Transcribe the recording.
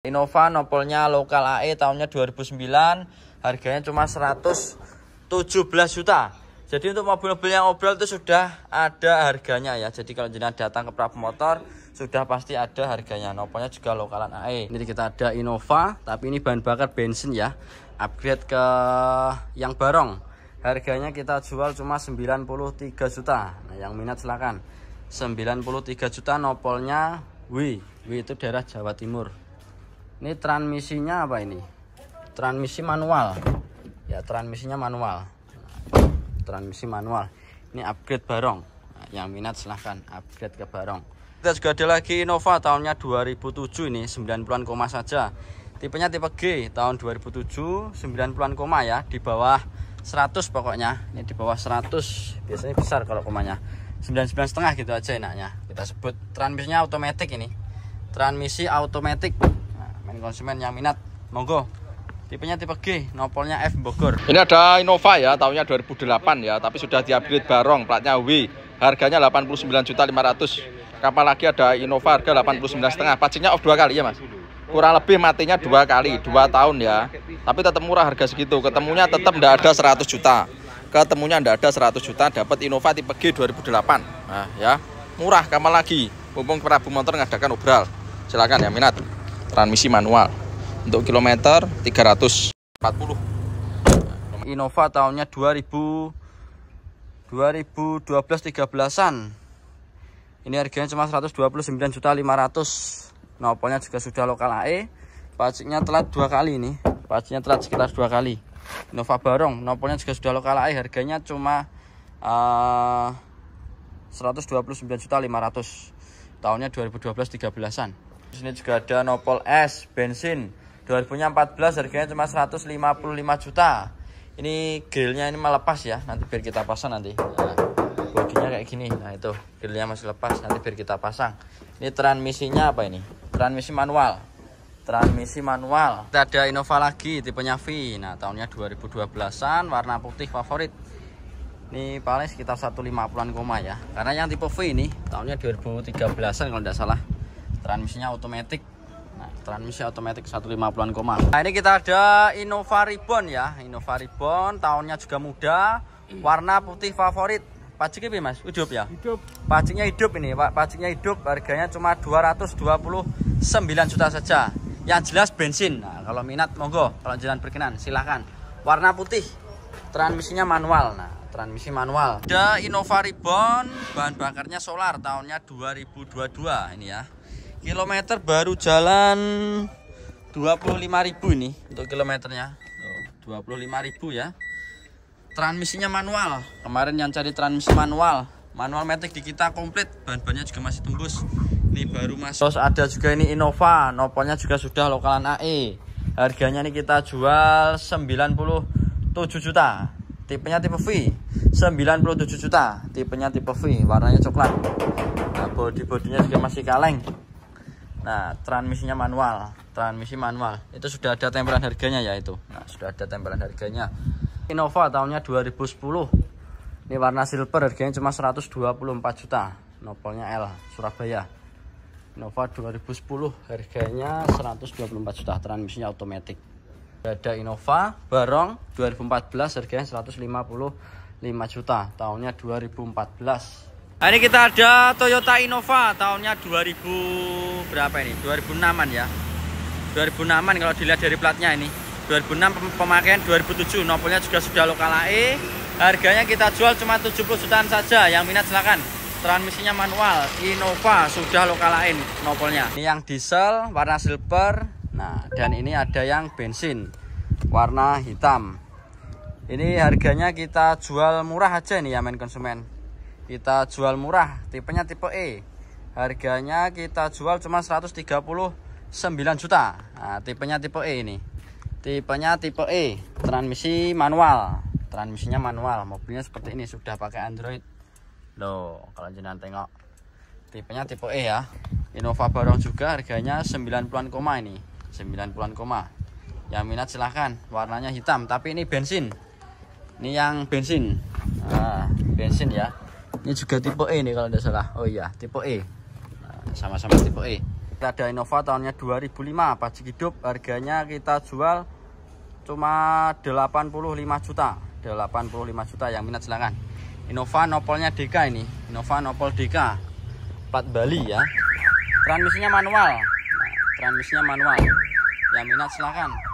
Innova nopolnya lokal AE tahunnya 2009 harganya cuma 117 juta jadi untuk mobil-mobil yang obrol itu sudah ada harganya ya jadi kalau jenis datang ke Prabu Motor sudah pasti ada harganya nopolnya juga lokalan AE jadi kita ada Innova tapi ini bahan bakar bensin ya upgrade ke yang barong harganya kita jual cuma 93 juta nah, yang minat silahkan 93 juta nopolnya W W itu daerah Jawa Timur ini transmisinya apa ini transmisi manual ya transmisinya manual transmisi manual ini upgrade barong yang minat silahkan upgrade ke barong kita juga ada lagi Innova tahunnya 2007 ini 90-an koma saja tipenya tipe G tahun 2007 90-an koma ya di bawah 100 pokoknya ini di bawah 100 biasanya besar kalau komanya 99 setengah gitu aja enaknya kita sebut transmisinya otomatis ini transmisi otomatis main konsumen yang minat monggo tipenya tipe G nopolnya F Bogor ini ada Innova ya tahunnya 2008 ya tapi sudah di upgrade barong platnya W harganya 89.500 kapal lagi ada Innova harga setengah. pacinya off dua kali ya mas kurang lebih matinya dua kali dua tahun ya tapi tetap murah harga segitu ketemunya tetap tidak ada 100 juta ketemunya tidak ada 100 juta dapat Innova tipe G 2008 nah ya murah kapal lagi mumpung Prabu Motor ngadakan obral silakan ya minat transmisi manual untuk kilometer 340 Innova tahunnya 2000 2012 13-an ini harganya cuma 129.500 nopolnya juga sudah lokal AE pajaknya telat dua kali ini pajaknya telat sekitar dua kali Innova Barong nopolnya juga sudah lokal AE harganya cuma eh, uh, 129.500 tahunnya 2012 13-an di sini juga ada Nopol S bensin 2014 harganya cuma 155 juta. Ini grillnya ini malah lepas ya. Nanti biar kita pasang nanti. Ya, nah, bodinya kayak gini. Nah, itu grillnya masih lepas nanti biar kita pasang. Ini transmisinya apa ini? Transmisi manual. Transmisi manual. Kita ada Innova lagi tipenya V. Nah, tahunnya 2012-an warna putih favorit ini paling sekitar 150-an koma ya karena yang tipe V ini tahunnya 2013an kalau tidak salah transmisinya otomatis nah, transmisi otomatis 150an koma nah ini kita ada Innova Ribbon ya Innova Ribbon tahunnya juga muda iya. warna putih favorit pajaknya apa mas? hidup ya? hidup pajaknya hidup ini pak pajaknya hidup harganya cuma 229 juta saja yang jelas bensin nah, kalau minat monggo kalau jalan berkenan silahkan warna putih transmisinya manual nah transmisi manual ada Innova Ribbon bahan bakarnya solar tahunnya 2022 ini ya kilometer baru jalan 25.000 ini untuk kilometernya 25.000 ya transmisinya manual kemarin yang cari transmisi manual manual metik di kita komplit bahan-bahannya juga masih tembus ini baru masuk terus ada juga ini Innova noponya juga sudah lokalan AE harganya ini kita jual 97 juta tipenya tipe V 97 juta tipenya tipe V warnanya coklat nah, body bodinya juga masih kaleng Nah, transmisinya manual, transmisi manual. Itu sudah ada tempelan harganya ya itu. Nah, sudah ada tempelan harganya. Innova tahunnya 2010. Ini warna silver harganya cuma 124 juta. Nopolnya L, Surabaya. Innova 2010 harganya 124 juta, transmisinya otomatis. Ada Innova Barong 2014 harganya 155 juta, tahunnya 2014 ini kita ada Toyota Innova tahunnya 2000 berapa ini? 2006-an ya. 2006-an kalau dilihat dari platnya ini. 2006 pemakaian 2007, nopolnya juga sudah lokal AE. Harganya kita jual cuma 70 jutaan saja. Yang minat silakan. Transmisinya manual, Innova sudah lokal AE nopolnya. Ini yang diesel warna silver. Nah, dan ini ada yang bensin warna hitam. Ini harganya kita jual murah aja nih ya main konsumen kita jual murah tipenya tipe E harganya kita jual cuma 139 juta nah, tipenya tipe E ini tipenya tipe E transmisi manual transmisinya manual mobilnya seperti ini sudah pakai Android loh kalau jangan tengok tipenya tipe E ya Innova Barong juga harganya 90-an koma ini 90-an koma yang minat silahkan warnanya hitam tapi ini bensin ini yang bensin nah, bensin ya ini juga tipe E nih kalau tidak salah. Oh iya, tipe E. Nah, sama-sama nah, tipe E. Kita ada Innova tahunnya 2005, pajak hidup. Harganya kita jual cuma 85 juta. 85 juta yang minat silakan. Innova nopolnya DK ini. Innova nopol DK. Plat Bali ya. Transmisinya manual. Nah, transmisinya manual. Yang minat silakan.